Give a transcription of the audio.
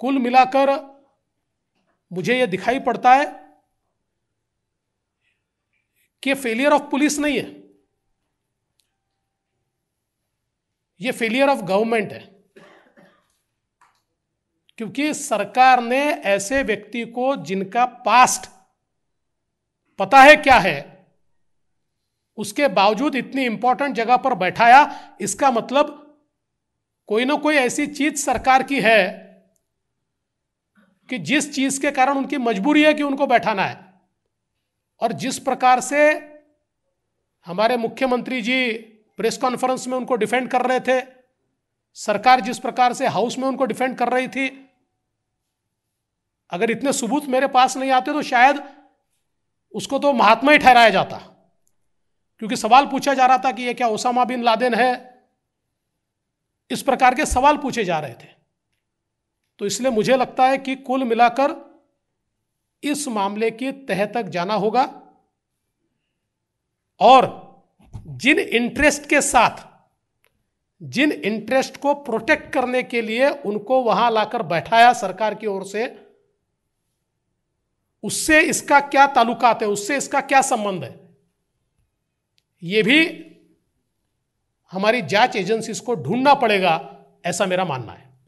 कुल मिलाकर मुझे यह दिखाई पड़ता है कि फेलियर ऑफ पुलिस नहीं है यह फेलियर ऑफ गवर्नमेंट है क्योंकि सरकार ने ऐसे व्यक्ति को जिनका पास्ट पता है क्या है उसके बावजूद इतनी इंपॉर्टेंट जगह पर बैठाया इसका मतलब कोई ना कोई ऐसी चीज सरकार की है कि जिस चीज के कारण उनकी मजबूरी है कि उनको बैठाना है और जिस प्रकार से हमारे मुख्यमंत्री जी प्रेस कॉन्फ्रेंस में उनको डिफेंड कर रहे थे सरकार जिस प्रकार से हाउस में उनको डिफेंड कर रही थी अगर इतने सबूत मेरे पास नहीं आते तो शायद उसको तो महात्मा ही ठहराया जाता क्योंकि सवाल पूछा जा रहा था कि यह क्या ओसामा बिन लादेन है इस प्रकार के सवाल पूछे जा रहे थे तो इसलिए मुझे लगता है कि कुल मिलाकर इस मामले के तह तक जाना होगा और जिन इंटरेस्ट के साथ जिन इंटरेस्ट को प्रोटेक्ट करने के लिए उनको वहां लाकर बैठाया सरकार की ओर से उससे इसका क्या तालुकात है उससे इसका क्या संबंध है यह भी हमारी जांच एजेंसी को ढूंढना पड़ेगा ऐसा मेरा मानना है